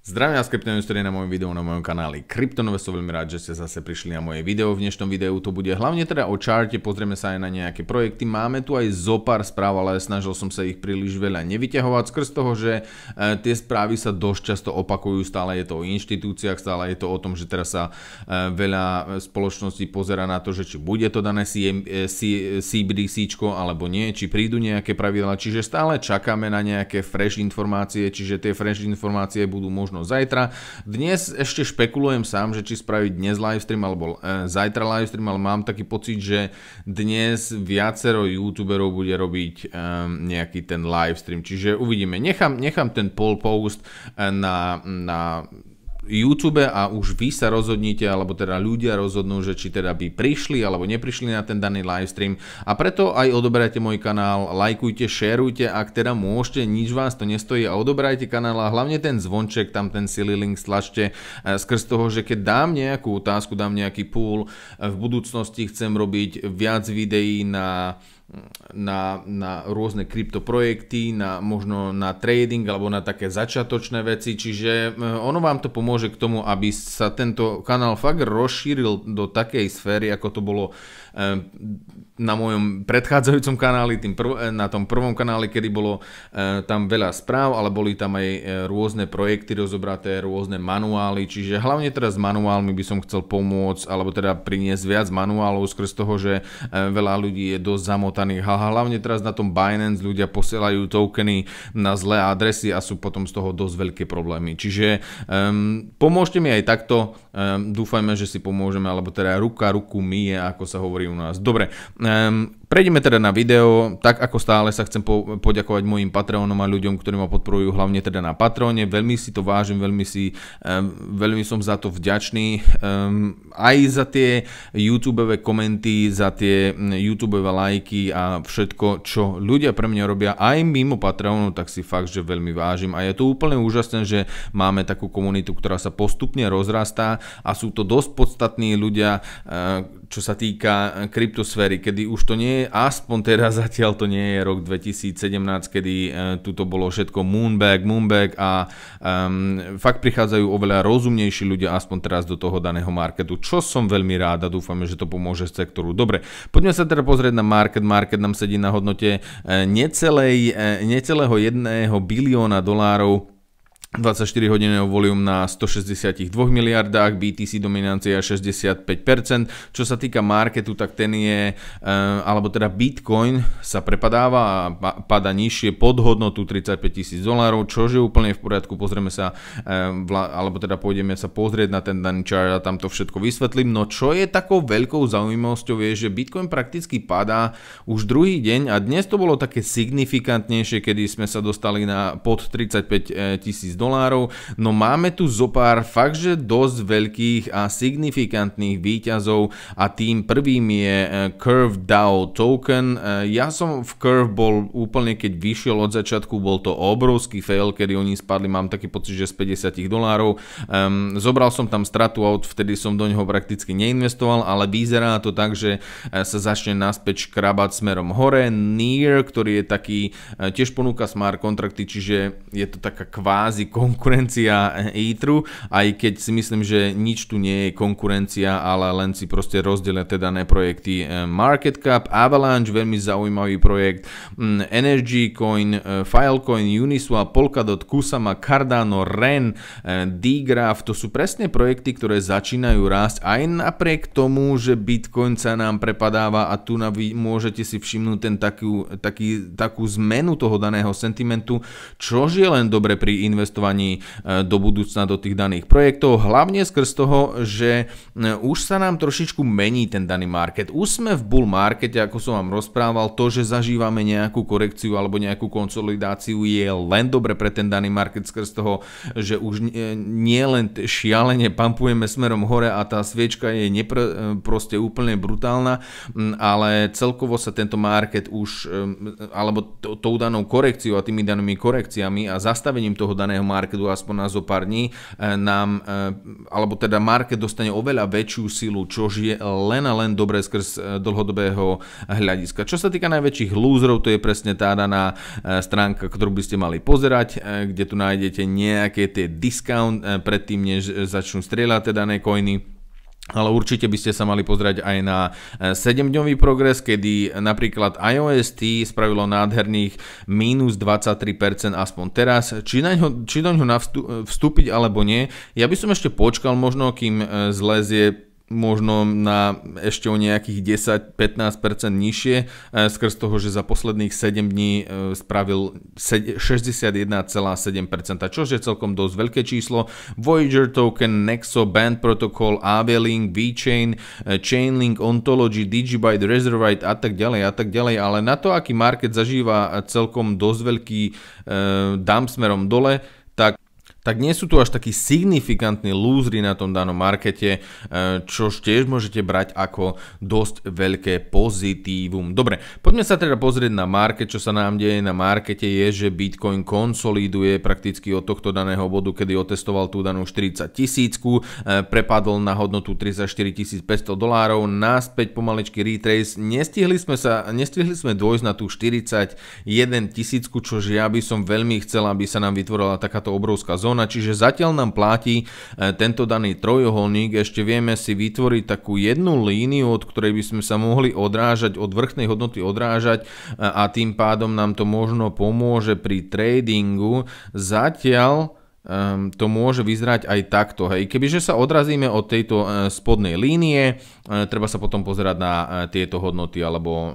Zdravím vás, Kryptonové na mojom videu na mojom kanáli Kryptonove. som veľmi rád, že ste zase prišli na moje video. V dnešnom videu to bude hlavne teda o čarte, pozrieme sa aj na nejaké projekty. Máme tu aj zo pár správ, ale snažil som sa ich príliš veľa nevyťahovať skrz toho, že e, tie správy sa dosť často opakujú, stále je to o inštitúciách, stále je to o tom, že teraz sa e, veľa e, spoločností pozera na to, že či bude to dané CBDC alebo nie, či prídu nejaké pravidla, čiže stále čakáme na nejaké fresh informácie, čiže tie fresh informácie budú možno možno zajtra. Dnes ešte špekulujem sám, že či spraviť dnes livestream alebo e, zajtra livestream, ale mám taký pocit, že dnes viacero youtuberov bude robiť e, nejaký ten livestream. Čiže uvidíme. Nechám, nechám ten poll post e, na, na YouTube a už vy sa rozhodnite, alebo teda ľudia rozhodnú, že či teda by prišli alebo neprišli na ten daný livestream. A preto aj odoberajte môj kanál, lajkujte, šerujte, ak teda môžete, nič vás to nestojí a odoberajte kanál a hlavne ten zvonček, tam ten silly link stlačte e, skrz toho, že keď dám nejakú otázku, dám nejaký pool, e, v budúcnosti chcem robiť viac videí na na, na rôzne kryptoprojekty, na, možno na trading alebo na také začiatočné veci, čiže e, ono vám to pomôže k tomu, aby sa tento kanál fakt rozšíril do takej sféry, ako to bolo e, na mojom predchádzajúcom kanáli, tým prv, eh, na tom prvom kanáli, kedy bolo e, tam veľa správ, ale boli tam aj e, rôzne projekty rozobraté, rôzne manuály, čiže hlavne teda s manuálmi by som chcel pomôcť, alebo teda priniesť viac manuálov skrz toho, že e, veľa ľudí je dosť zamotaných. A hlavne teraz na tom Binance ľudia posielajú tokeny na zlé adresy a sú potom z toho dosť veľké problémy. Čiže e, pomôžte mi aj takto, e, dúfajme, že si pomôžeme, alebo teda ruka ruku myje, ako sa hovorí u nás. Dobre, Um, prejdeme teda na video. Tak ako stále sa chcem po- poďakovať mojim Patreonom a ľuďom, ktorí ma podporujú hlavne teda na Patreone. Veľmi si to vážim, veľmi, si, um, veľmi som za to vďačný. Um, aj za tie YouTube komenty, za tie YouTube lajky a všetko, čo ľudia pre mňa robia aj mimo Patreonu, tak si fakt, že veľmi vážim. A je to úplne úžasné, že máme takú komunitu, ktorá sa postupne rozrastá a sú to dosť podstatní ľudia, eh, čo sa týka eh, kryptosféry, kedy kedy už to nie je, aspoň teraz zatiaľ to nie je rok 2017, kedy e, tuto bolo všetko moonback, moonback a um, fakt prichádzajú oveľa rozumnejší ľudia aspoň teraz do toho daného marketu, čo som veľmi rád a dúfame, že to pomôže sektoru. Dobre, poďme sa teda pozrieť na market. Market nám sedí na hodnote e, necelej, e, necelého jedného bilióna dolárov 24-hodinový volium na 162 miliardách, BTC dominancia 65%. Čo sa týka marketu, tak ten je, eh, alebo teda Bitcoin sa prepadáva a pada nižšie pod hodnotu 35 tisíc dolárov, čo je úplne v poriadku. Pozrieme sa, eh, alebo teda pôjdeme sa pozrieť na ten daný chart a tam to všetko vysvetlím. No čo je takou veľkou zaujímavosťou je, že Bitcoin prakticky padá už druhý deň a dnes to bolo také signifikantnejšie, kedy sme sa dostali na pod 35 eh, tisíc dolárov, no máme tu pár fakt, že dosť veľkých a signifikantných výťazov a tým prvým je eh, Curve DAO token. Eh, ja som v Curve bol úplne, keď vyšiel od začiatku, bol to obrovský fail, kedy oni spadli, mám taký pocit, že z 50 dolárov. Um, zobral som tam stratu a vtedy som do neho prakticky neinvestoval, ale vyzerá to tak, že eh, sa začne naspäť škrabať smerom hore. Near, ktorý je taký, tiež ponúka smart kontrakty, čiže je to taká kvázi konkurencia e aj keď si myslím, že nič tu nie je konkurencia, ale len si proste rozdelia teda dané projekty e, Market Cap, Avalanche, veľmi zaujímavý projekt, Energy Coin, e, Filecoin, Uniswap, Polkadot, Kusama, Cardano, REN, e, Dgraph, to sú presne projekty, ktoré začínajú rásť aj napriek tomu, že Bitcoin sa nám prepadáva a tu na vy môžete si všimnúť ten takú, taký, takú zmenu toho daného sentimentu, čož je len dobre pri investovaní investovaní e, do budúcna do tých daných projektov, hlavne skrz toho, že e, už sa nám trošičku mení ten daný market. Už sme v bull markete, ako som vám rozprával, to, že zažívame nejakú korekciu alebo nejakú konsolidáciu je len dobre pre ten daný market skrz toho, že už e, nie len šialene pampujeme smerom hore a tá sviečka je nepr- proste úplne brutálna, ale celkovo sa tento market už, alebo tou danou korekciou a tými danými korekciami a zastavením toho daného marketu aspoň na zo pár dní, e, nám, e, alebo teda market dostane oveľa väčšiu silu, čo je len a len dobré skrz e, dlhodobého hľadiska. Čo sa týka najväčších lúzrov, to je presne tá daná stránka, ktorú by ste mali pozerať, kde tu nájdete nejaké tie discount predtým, než začnú strieľať teda dané coiny ale určite by ste sa mali pozrieť aj na 7-dňový e, progres, kedy napríklad iOS T spravilo nádherných minus 23% aspoň teraz. Či, na ňo, či do ňoho vstúpiť alebo nie, ja by som ešte počkal možno, kým e, zlezie možno na ešte o nejakých 10-15% nižšie, e, skrz toho, že za posledných 7 dní e, spravil 61,7%, čo je celkom dosť veľké číslo. Voyager Token, Nexo, Band Protocol, Avelink, VeChain, e, Chainlink, Ontology, Digibyte, Reservite a tak ďalej a tak ďalej, ale na to, aký market zažíva celkom dosť veľký e, dump smerom dole, tak nie sú tu až takí signifikantní lúzry na tom danom markete, e, čo tiež môžete brať ako dosť veľké pozitívum. Dobre, poďme sa teda pozrieť na market, čo sa nám deje na markete je, že Bitcoin konsoliduje prakticky od tohto daného bodu, kedy otestoval tú danú 40 tisícku, e, prepadol na hodnotu 34 500 dolárov, Náspäť pomaličky retrace, nestihli sme, sa, nestihli sme dôjsť na tú 41 tisícku, čo ja by som veľmi chcel, aby sa nám vytvorila takáto obrovská zóna, sezóna, čiže zatiaľ nám platí e, tento daný trojuholník, ešte vieme si vytvoriť takú jednu líniu, od ktorej by sme sa mohli odrážať, od vrchnej hodnoty odrážať e, a tým pádom nám to možno pomôže pri tradingu. Zatiaľ to môže vyzerať aj takto. Hej. Kebyže sa odrazíme od tejto e, spodnej línie, treba sa potom pozerať na tieto hodnoty alebo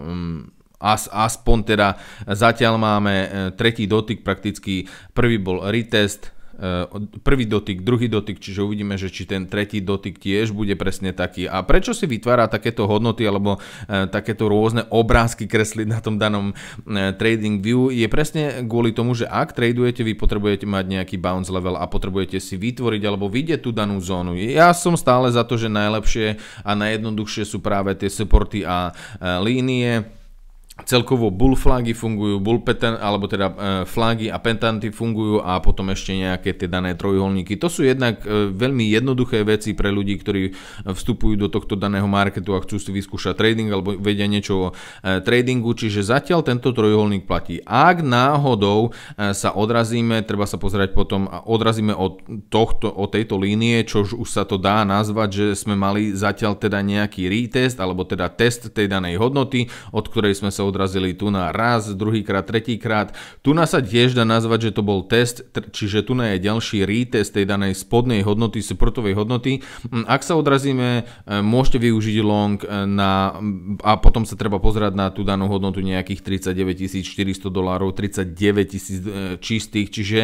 as, aspoň teda zatiaľ máme tretí dotyk prakticky. Prvý bol retest, Eh, prvý dotyk, druhý dotyk, čiže uvidíme, že či ten tretí dotyk tiež bude presne taký. A prečo si vytvára takéto hodnoty alebo eh, takéto rôzne obrázky kresliť na tom danom eh, trading view je presne kvôli tomu, že ak tradujete, vy potrebujete mať nejaký bounce level a potrebujete si vytvoriť alebo vidieť tú danú zónu. Ja som stále za to, že najlepšie a najjednoduchšie sú práve tie supporty a línie celkovo bull flagy fungujú, bull pattern, alebo teda e, flagy a pentanty fungujú a potom ešte nejaké tie dané trojuholníky. To sú jednak e, veľmi jednoduché veci pre ľudí, ktorí e, vstupujú do tohto daného marketu a chcú si vyskúšať trading alebo vedia niečo o tradingu, čiže zatiaľ tento trojuholník platí. Ak náhodou sa odrazíme, treba sa pozerať potom a odrazíme od, tohto, od tejto línie, čo už sa to dá nazvať, že sme mali zatiaľ teda nejaký retest alebo teda test tej danej hodnoty, od ktorej sme sa odrazili tu na raz, druhýkrát, tretíkrát. Tu na sa tiež dá nazvať, že to bol test, čiže tu na je ďalší retest tej danej spodnej hodnoty, supportovej hodnoty. Mm, ak sa odrazíme, e, môžete využiť long e, na, a potom sa treba pozerať na tú danú hodnotu nejakých 39 400 dolárov, 39 000 e, čistých, čiže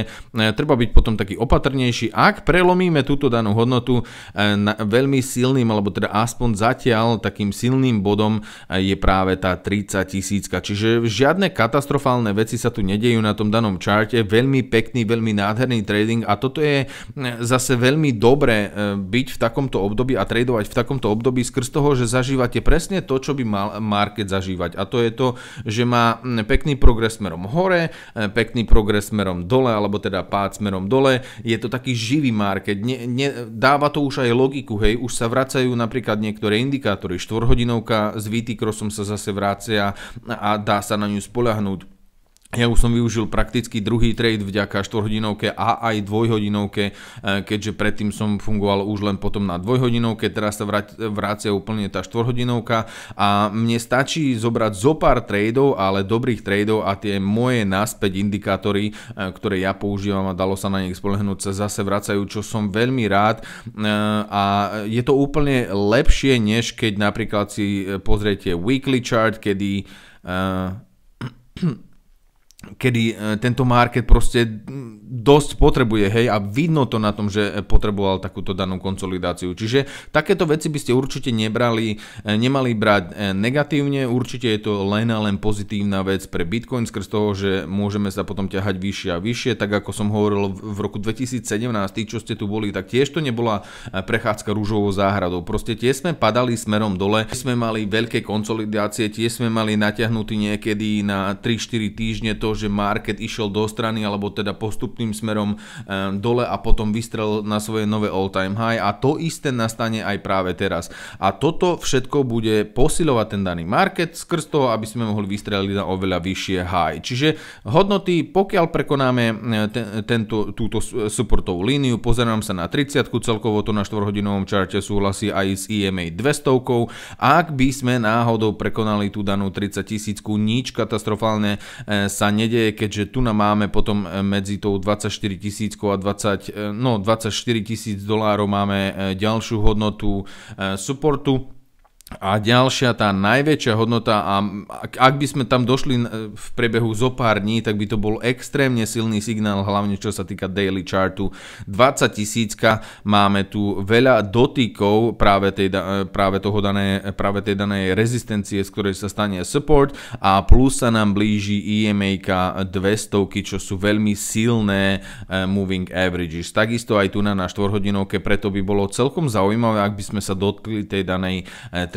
treba byť potom taký opatrnejší. Ak prelomíme túto danú hodnotu veľmi silným, alebo teda aspoň zatiaľ takým silným bodom je práve tá 30 000 tisícka, čiže žiadne katastrofálne veci sa tu nedejú na tom danom čarte, veľmi pekný, veľmi nádherný trading a toto je mm, zase veľmi dobré e, byť v takomto období a tradovať v takomto období skrz toho, že zažívate presne to, čo by mal market zažívať a to je to, že má mm, pekný progres smerom hore, e, pekný progres smerom dole, alebo teda pád smerom dole, je to taký živý market, ne, ne, dáva to už aj logiku, hej, už sa vracajú napríklad niektoré indikátory, štvorhodinovka s VT Crossom sa zase vracia, a dá sa na ňu spoľahnúť. Ja už som využil prakticky druhý trade vďaka 4-hodinovke a aj 2-hodinovke, e, keďže predtým som fungoval už len potom na 2-hodinovke, teraz sa vrácia úplne tá 4-hodinovka a mne stačí zobrať zo pár tradeov, ale dobrých tradeov a tie moje naspäť indikátory, e, ktoré ja používam a dalo sa na nich spolehnúť, sa zase vracajú, čo som veľmi rád e, a je to úplne lepšie, než keď napríklad si pozriete weekly chart, kedy 嗯。kedy e, tento market proste dosť potrebuje, hej, a vidno to na tom, že potreboval takúto danú konsolidáciu. Čiže takéto veci by ste určite nebrali, e, nemali brať e, negatívne, určite je to len a len pozitívna vec pre Bitcoin skrz toho, že môžeme sa potom ťahať vyššie a vyššie, tak ako som hovoril v roku 2017, tí, čo ste tu boli, tak tiež to nebola prechádzka rúžovou záhradou. Proste tie sme padali smerom dole, tie sme mali veľké konsolidácie, tie sme mali natiahnutý niekedy na 3-4 týždne, to že market išiel do strany alebo teda postupným smerom eh, dole a potom vystrel na svoje nové all-time high a to isté nastane aj práve teraz. A toto všetko bude posilovať ten daný market skrz toho, aby sme mohli vystreliť na oveľa vyššie high. Čiže hodnoty, pokiaľ prekonáme eh, ten, tento, túto supportovú líniu, pozerám sa na 30 celkovo to na 4-hodinovom čarte súhlasí aj s EMA 200 ak by sme náhodou prekonali tú danú 30 tisícku, nič katastrofálne eh, sa ne nedeje, keďže tu nám máme potom e, medzi tou 24 tisíckou a 20, e, no 24 tisíc dolárov máme e, ďalšiu hodnotu supportu a ďalšia, tá najväčšia hodnota, a ak by sme tam došli e, v priebehu zo pár dní, tak by to bol extrémne silný signál, hlavne čo sa týka daily chartu. 20 tisícka, máme tu veľa dotykov práve tej, e, práve, toho dané, práve tej danej rezistencie, z ktorej sa stane support a plus sa nám blíži EMA 200, čo sú veľmi silné e, moving averages. Takisto aj tu na, na 4 hodinovke, preto by bolo celkom zaujímavé, ak by sme sa dotkli tej danej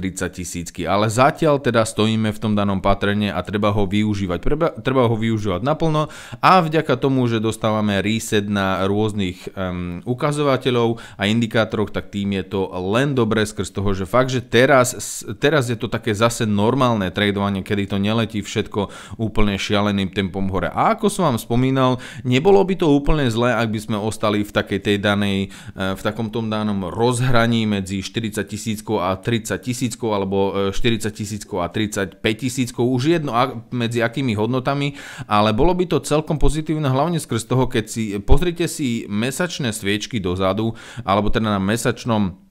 30 tisícky, ale zatiaľ teda stojíme v tom danom patrene a treba ho využívať. Treba, treba ho využívať naplno a vďaka tomu, že dostávame reset na rôznych um, ukazovateľov a indikátoroch, tak tým je to len dobre skrz toho, že fakt, že teraz, teraz je to také zase normálne tradovanie, kedy to neletí všetko úplne šialeným tempom hore. A ako som vám spomínal, nebolo by to úplne zlé, ak by sme ostali v takej tej danej, eh, v takom tom danom rozhraní medzi 40 tisíckou a 30 tisíc tisíckou alebo 40 e, tisíckou a 35 tisíckou, už jedno medzi akými hodnotami, ale bolo by to celkom pozitívne hlavne skrz toho, keď si pozrite si mesačné sviečky dozadu, alebo teda na mesačnom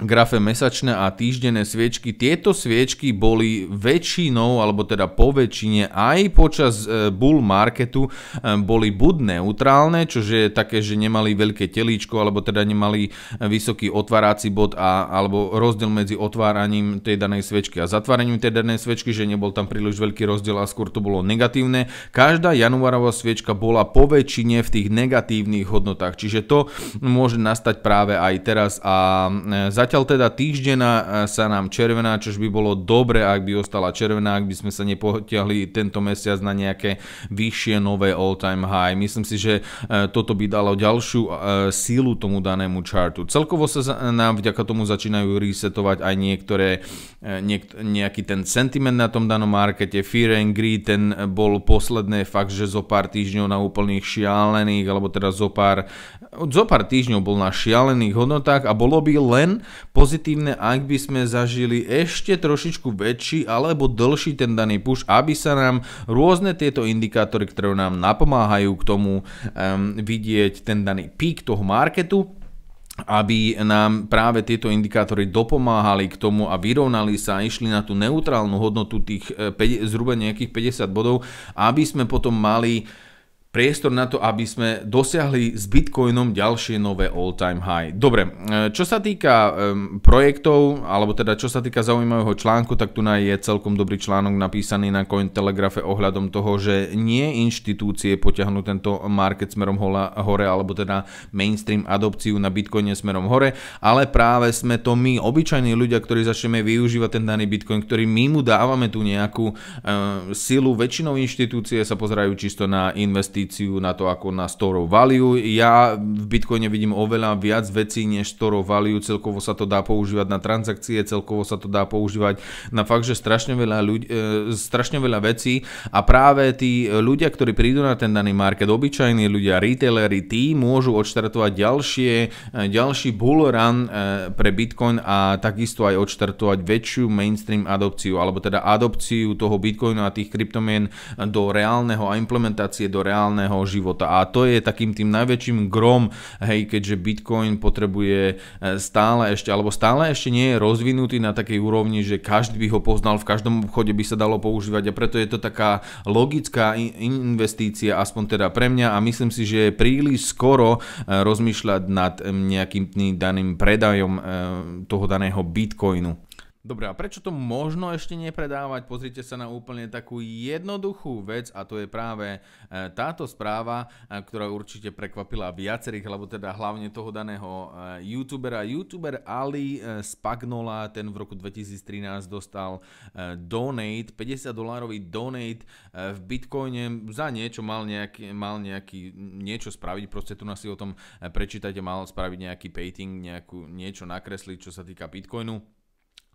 grafe mesačné a týždenné sviečky. Tieto sviečky boli väčšinou, alebo teda po väčšine, aj počas e, bull marketu e, boli buď neutrálne, čo je také, že nemali veľké telíčko, alebo teda nemali e, vysoký otvárací bod a, alebo rozdiel medzi otváraním tej danej sviečky a zatváraním tej danej sviečky, že nebol tam príliš veľký rozdiel a skôr to bolo negatívne. Každá januárová sviečka bola po väčšine v tých negatívnych hodnotách, čiže to môže nastať práve aj teraz a za Zatiaľ teda týždena e, sa nám červená, čož by bolo dobre, ak by ostala červená, ak by sme sa nepotiahli tento mesiac na nejaké vyššie nové all-time high. Myslím si, že e, toto by dalo ďalšiu e, sílu tomu danému chartu. Celkovo sa nám vďaka tomu začínajú resetovať aj niektoré, niek- nejaký ten sentiment na tom danom markete. Fear and Greed, ten bol posledné fakt, že zo pár týždňov na úplných šialených, alebo teda zo pár, zo pár týždňov bol na šialených hodnotách a bolo by len pozitívne, ak by sme zažili ešte trošičku väčší alebo dlhší ten daný push, aby sa nám rôzne tieto indikátory, ktoré nám napomáhajú k tomu um, vidieť ten daný pík toho marketu, aby nám práve tieto indikátory dopomáhali k tomu a vyrovnali sa a išli na tú neutrálnu hodnotu tých 5, eh, zhruba nejakých 50 bodov, aby sme potom mali priestor na to, aby sme dosiahli s Bitcoinom ďalšie nové all-time high. Dobre, e, čo sa týka projektov, alebo teda čo sa týka zaujímavého článku, tak tu je celkom dobrý článok napísaný na Cointelegrafe ohľadom toho, že nie inštitúcie potiahnu tento market smerom hore, alebo teda mainstream adopciu na Bitcoine smerom hore, ale práve sme to my, obyčajní ľudia, ktorí začneme využívať ten daný Bitcoin, ktorý my mu dávame tú nejakú e, silu. Väčšinou inštitúcie sa pozerajú čisto na investície investíciu na to ako na store value. Ja v Bitcoine vidím oveľa viac vecí než store value, celkovo sa to dá používať na transakcie, celkovo sa to dá používať na fakt, že strašne veľa, ľudí, e, strašne veľa vecí a práve tí ľudia, ktorí prídu na ten daný market, obyčajní ľudia, retailery, tí môžu odštartovať ďalšie, e, ďalší bull run e, pre Bitcoin a takisto aj odštartovať väčšiu mainstream adopciu, alebo teda adopciu toho Bitcoinu a tých kryptomien do reálneho a implementácie do reálneho reálneho života. A to je takým tým najväčším grom, hej, keďže Bitcoin potrebuje e, stále ešte, alebo stále ešte nie je rozvinutý na takej úrovni, že každý by ho poznal, v každom obchode by sa dalo používať a preto je to taká logická investícia, aspoň teda pre mňa a myslím si, že je príliš skoro e, rozmýšľať nad nejakým daným predajom e, toho daného Bitcoinu. Dobre, a prečo to možno ešte nepredávať? Pozrite sa na úplne takú jednoduchú vec a to je práve e, táto správa, e, ktorá určite prekvapila viacerých, alebo teda hlavne toho daného e, youtubera. Youtuber Ali Spagnola, ten v roku 2013 dostal donate, 50 dolárový donate v bitcoine za niečo, mal nejaký, mal nejaký niečo spraviť, proste tu nás si o tom prečítajte, mal spraviť nejaký painting, nejakú, niečo nakresliť, čo sa týka bitcoinu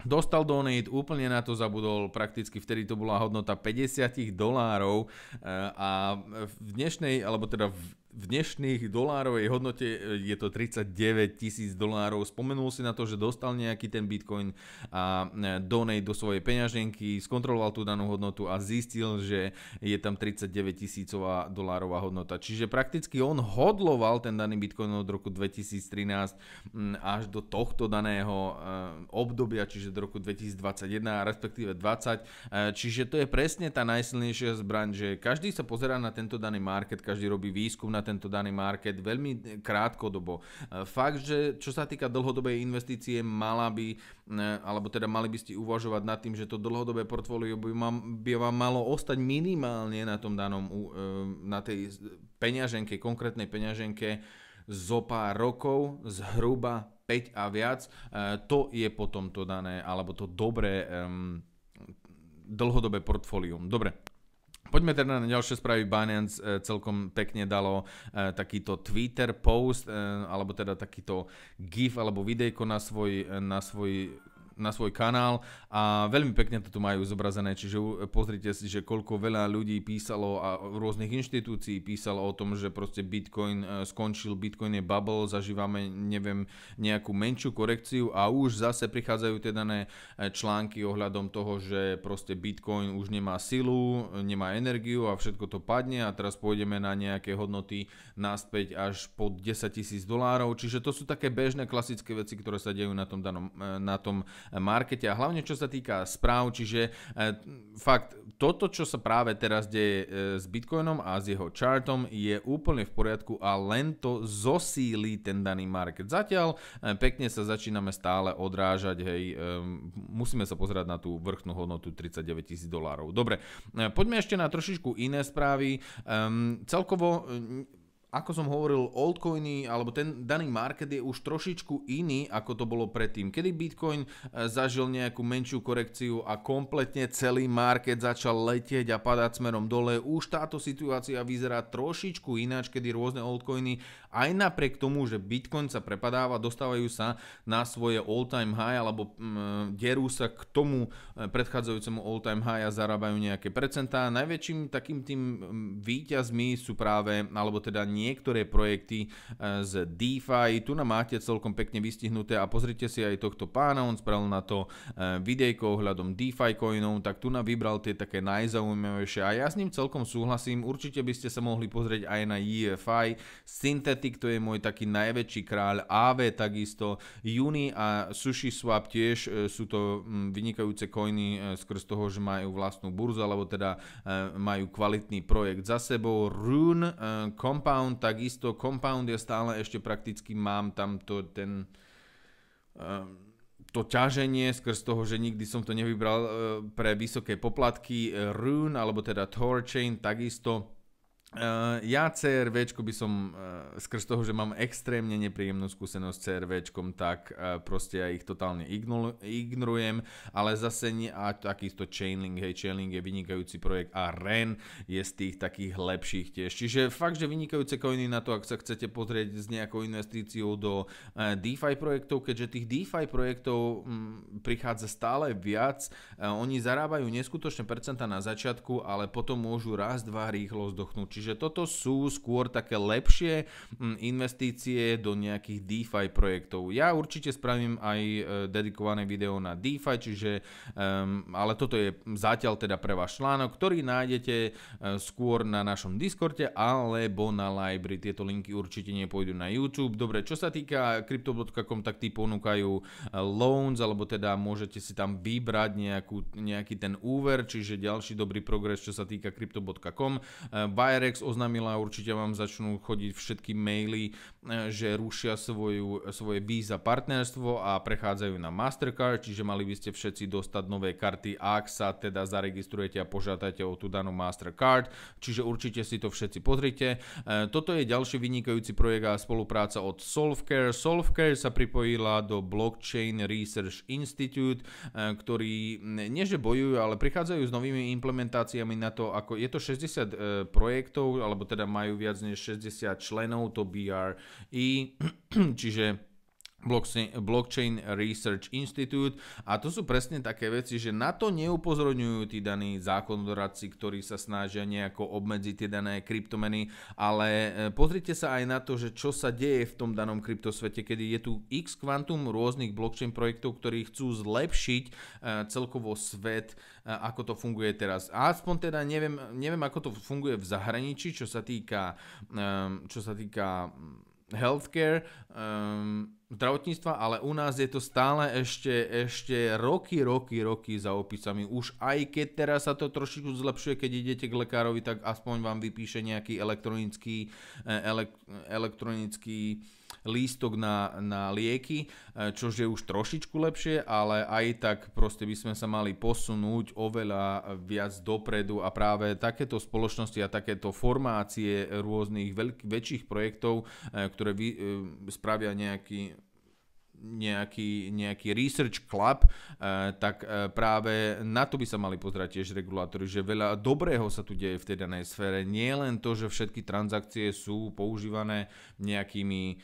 Dostal donate, úplne na to zabudol, prakticky vtedy to bola hodnota 50 dolárov e, a v dnešnej, alebo teda v v dnešných dolárovej hodnote e, je to 39 tisíc dolárov. Spomenul si na to, že dostal nejaký ten bitcoin a e, donate do svojej peňaženky, skontroloval tú danú hodnotu a zistil, že je tam 39 tisícová dolárová hodnota. Čiže prakticky on hodloval ten daný bitcoin od roku 2013 mm, až do tohto daného e, obdobia, čiže do roku 2021 a respektíve 20. Čiže to je presne tá najsilnejšia zbraň, že každý sa pozerá na tento daný market, každý robí výskum na tento daný market veľmi krátkodobo. E, fakt, že čo sa týka dlhodobej investície, mala by, e, alebo teda mali by ste uvažovať nad tým, že to dlhodobé portfólio by, vám, by vám malo ostať minimálne na tom danom, e, na tej peňaženke, konkrétnej peňaženke zo pár rokov, zhruba 5 a viac, to je potom to dané, alebo to dobré dlhodobé portfólium. Dobre, Poďme teda na ďalšie správy. Binance eh, celkom pekne dalo eh, takýto Twitter post, eh, alebo teda takýto GIF alebo videjko na svoj, na svoj na svoj kanál a veľmi pekne to tu majú zobrazené, čiže pozrite si, že koľko veľa ľudí písalo a rôznych inštitúcií písalo o tom, že proste Bitcoin e, skončil, Bitcoin je bubble, zažívame neviem nejakú menšiu korekciu a už zase prichádzajú tie dané e, články ohľadom toho, že proste Bitcoin už nemá silu, nemá energiu a všetko to padne a teraz pôjdeme na nejaké hodnoty naspäť až pod 10 tisíc dolárov, čiže to sú také bežné klasické veci, ktoré sa dejú na tom, danom, e, na tom markete a hlavne čo sa týka správ, čiže eh, fakt toto, čo sa práve teraz deje eh, s Bitcoinom a s jeho chartom je úplne v poriadku a len to zosíli ten daný market. Zatiaľ eh, pekne sa začíname stále odrážať, hej, musíme sa pozerať na tú vrchnú hodnotu 39 tisíc dolárov. Dobre, poďme ešte na trošičku iné správy. Ehm, celkovo ako som hovoril, altcoiny alebo ten daný market je už trošičku iný, ako to bolo predtým. Kedy Bitcoin e, zažil nejakú menšiu korekciu a kompletne celý market začal letieť a padať smerom dole, už táto situácia vyzerá trošičku ináč, kedy rôzne altcoiny aj napriek tomu, že Bitcoin sa prepadáva, dostávajú sa na svoje all-time high alebo mm, e, derú sa k tomu e, predchádzajúcemu all-time high a zarábajú nejaké percentá. Najväčším takým tým mm, výťazmi sú práve, alebo teda niektoré projekty e, z DeFi. Tu nám máte celkom pekne vystihnuté a pozrite si aj tohto pána, on spravil na to e, videjko ohľadom DeFi coinov, tak tu nám vybral tie také najzaujímavejšie a ja s ním celkom súhlasím. Určite by ste sa mohli pozrieť aj na EFI. Synthetic to je môj taký najväčší kráľ, AV takisto, Uni a Sushi Swap tiež e, sú to mm, vynikajúce coiny skrz toho, že majú vlastnú burzu alebo teda majú kvalitný projekt za sebou. Rune, Compound Compound takisto. Compound je stále ešte prakticky, mám tam to, ten, ehm, to ťaženie skrz toho, že nikdy som to nevybral eh, pre vysoké poplatky. Eh, rune, alebo teda Torchain takisto Uh, ja CRV by som, uh, skrz toho, že mám extrémne nepríjemnú skúsenosť s CRV, tak uh, proste ja ich totálne ignor- ignorujem, ale zase nie, a takisto Chainlink, hej, Chainlink je vynikajúci projekt a REN je z tých takých lepších tiež. Čiže fakt, že vynikajúce coiny na to, ak sa chcete pozrieť s nejakou investíciou do uh, DeFi projektov, keďže tých DeFi projektov um, prichádza stále viac, uh, oni zarábajú neskutočné percenta na začiatku, ale potom môžu raz, dva rýchlo zdochnúť. Čiže Čiže toto sú skôr také lepšie mm, investície do nejakých DeFi projektov. Ja určite spravím aj e, dedikované video na DeFi, čiže, um, ale toto je zatiaľ teda pre váš článok, ktorý nájdete e, skôr na našom Discorde alebo na Library. Tieto linky určite nepôjdu na YouTube. Dobre, čo sa týka crypto.com, tak tí ponúkajú e, loans, alebo teda môžete si tam vybrať nejakú, nejaký ten úver, čiže ďalší dobrý progres, čo sa týka crypto.com. Buyer Terex oznámila, určite vám začnú chodiť všetky maily, e, že rušia svoju, svoje víza partnerstvo a prechádzajú na Mastercard, čiže mali by ste všetci dostať nové karty, ak sa teda zaregistrujete a požiadate o tú danú Mastercard, čiže určite si to všetci pozrite. E, toto je ďalší vynikajúci projekt a spolupráca od Solvecare. Solvecare sa pripojila do Blockchain Research Institute, e, ktorí nie že bojujú, ale prichádzajú s novými implementáciami na to, ako je to 60 projektov, projektov, alebo teda majú viac než 60 členov, to BRI, čiže Blockchain Research Institute a to sú presne také veci, že na to neupozorňujú tí daní zákonodoradci, ktorí sa snažia nejako obmedziť tie dané kryptomeny, ale e, pozrite sa aj na to, že čo sa deje v tom danom kryptosvete, kedy je tu x kvantum rôznych blockchain projektov, ktorí chcú zlepšiť e, celkovo svet, e, ako to funguje teraz. A aspoň teda neviem, neviem ako to funguje v zahraničí, čo sa týka, čo sa týka healthcare, um, zdravotníctva, ale u nás je to stále ešte, ešte roky, roky, roky za opisami. Už aj keď teraz sa to trošičku zlepšuje, keď idete k lekárovi, tak aspoň vám vypíše nejaký elektronický, e, elek, elektronický lístok na, na lieky, e, čo je už trošičku lepšie, ale aj tak proste by sme sa mali posunúť oveľa viac dopredu a práve takéto spoločnosti a takéto formácie rôznych veľk- väčších projektov, e, ktoré vy, e, spravia nejaký nejaký, nejaký research club, tak práve na to by sa mali pozerať tiež regulátory, že veľa dobrého sa tu deje v tej danej sfére. Nie len to, že všetky transakcie sú používané nejakými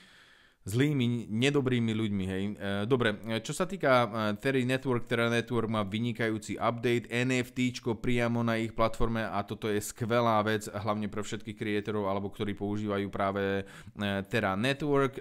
zlými, nedobrými ľuďmi, hej. E, dobre, e, čo sa týka e, Terry Network, Terra Network má vynikajúci update, NFT priamo na ich platforme a toto je skvelá vec, hlavne pre všetkých kreatorov alebo ktorí používajú práve Terra Network.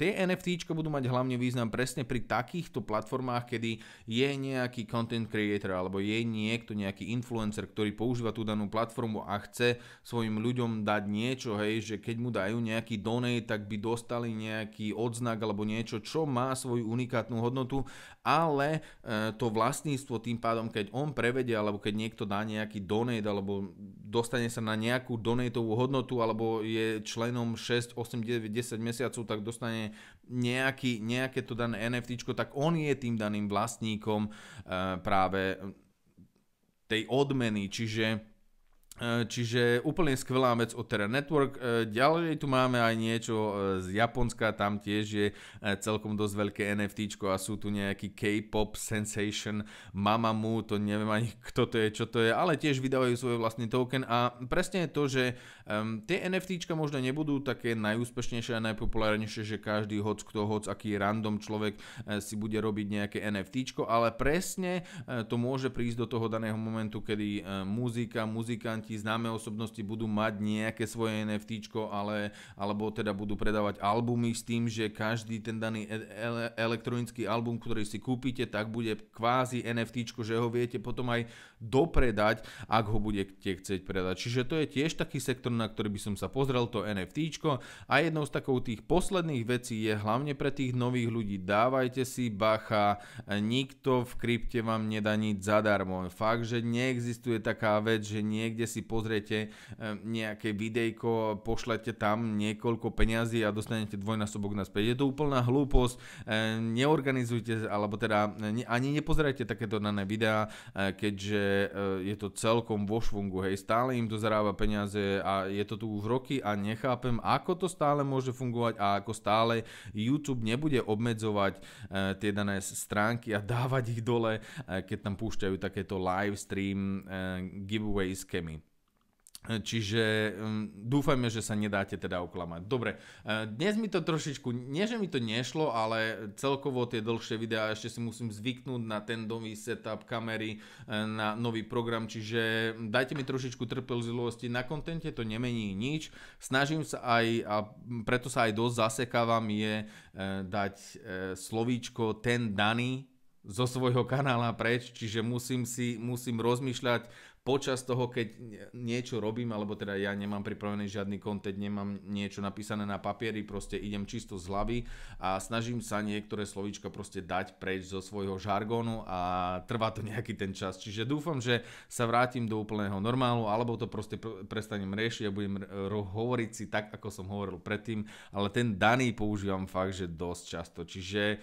Tie NFT budú mať hlavne význam presne pri takýchto platformách, kedy je nejaký content creator alebo je niekto, nejaký influencer, ktorý používa tú danú platformu a chce svojim ľuďom dať niečo, hej, že keď mu dajú nejaký donate, tak by dostali nejaký nejaký odznak alebo niečo, čo má svoju unikátnu hodnotu, ale e, to vlastníctvo tým pádom, keď on prevedie alebo keď niekto dá nejaký donate alebo dostane sa na nejakú donateovú hodnotu alebo je členom 6, 8, 9, 10 mesiacov, tak dostane nejaký, nejaké to dané NFT, tak on je tým daným vlastníkom e, práve tej odmeny, čiže E, čiže úplne skvelá vec od Terra Network. E, ďalej tu máme aj niečo e, z Japonska, tam tiež je celkom dosť veľké NFT a sú tu nejaký K-pop sensation Mamamoo, to neviem ani kto to je, čo to je, ale tiež vydávajú svoj vlastný token a presne je to, že um, tie NFT možno nebudú také najúspešnejšie a najpopulárnejšie, že každý hoc kto hoc, aký random človek si bude robiť nejaké NFT, ale presne to môže prísť do toho daného momentu, kedy muzika, muzikanti muzikanti, známe osobnosti budú mať nejaké svoje NFT, ale, alebo teda budú predávať albumy s tým, že každý ten daný e, ele- elektronický album, ktorý si kúpite, tak bude kvázi NFT, že ho viete potom aj dopredať, ak ho budete chcieť predať. Čiže to je tiež taký sektor, na ktorý by som sa pozrel, to NFT. A jednou z takou tých posledných vecí je hlavne pre tých nových ľudí, dávajte si bacha, nikto v krypte vám nedá nič zadarmo. Fakt, že neexistuje taká vec, že niekde si pozriete eh, nejaké videjko, pošlete tam niekoľko peňazí a dostanete dvojnásobok naspäť. Je to úplná hlúposť, eh, neorganizujte, alebo teda eh, ani nepozerajte takéto dané videá, keďže je to celkom vo švungu, hej, stále im to zarába peniaze a je to tu už roky a nechápem, ako to stále môže fungovať a ako stále YouTube nebude obmedzovať tie dané stránky a dávať ich dole, keď tam púšťajú takéto live stream giveaway scamy. Čiže mm, dúfajme, že sa nedáte teda oklamať. Dobre, e, dnes mi to trošičku, nie že mi to nešlo, ale celkovo tie dlhšie videá ešte si musím zvyknúť na ten nový setup kamery, e, na nový program, čiže dajte mi trošičku trpelzilovosti Na kontente to nemení nič. Snažím sa aj, a preto sa aj dosť zasekávam, je e, dať slovíčko ten daný, zo svojho kanála preč, čiže musím si musím rozmýšľať počas toho, keď niečo robím, alebo teda ja nemám pripravený žiadny kontent, nemám niečo napísané na papieri, proste idem čisto z hlavy a snažím sa niektoré slovíčka proste dať preč zo svojho žargónu a trvá to nejaký ten čas. Čiže dúfam, že sa vrátim do úplného normálu, alebo to proste prestanem riešiť a budem hovoriť si tak, ako som hovoril predtým, ale ten daný používam fakt, že dosť často. Čiže e,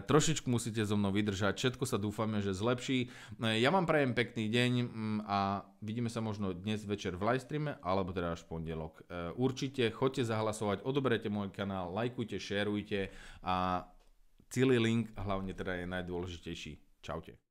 trošičku musíte so mnou vydržať, všetko sa dúfame, že zlepší. E, ja vám prajem pekný deň mm, a a vidíme sa možno dnes večer v livestreame, alebo teda až v pondelok. E, určite choďte zahlasovať, odoberete môj kanál, lajkujte, šerujte a celý link hlavne teda je najdôležitejší. Čaute.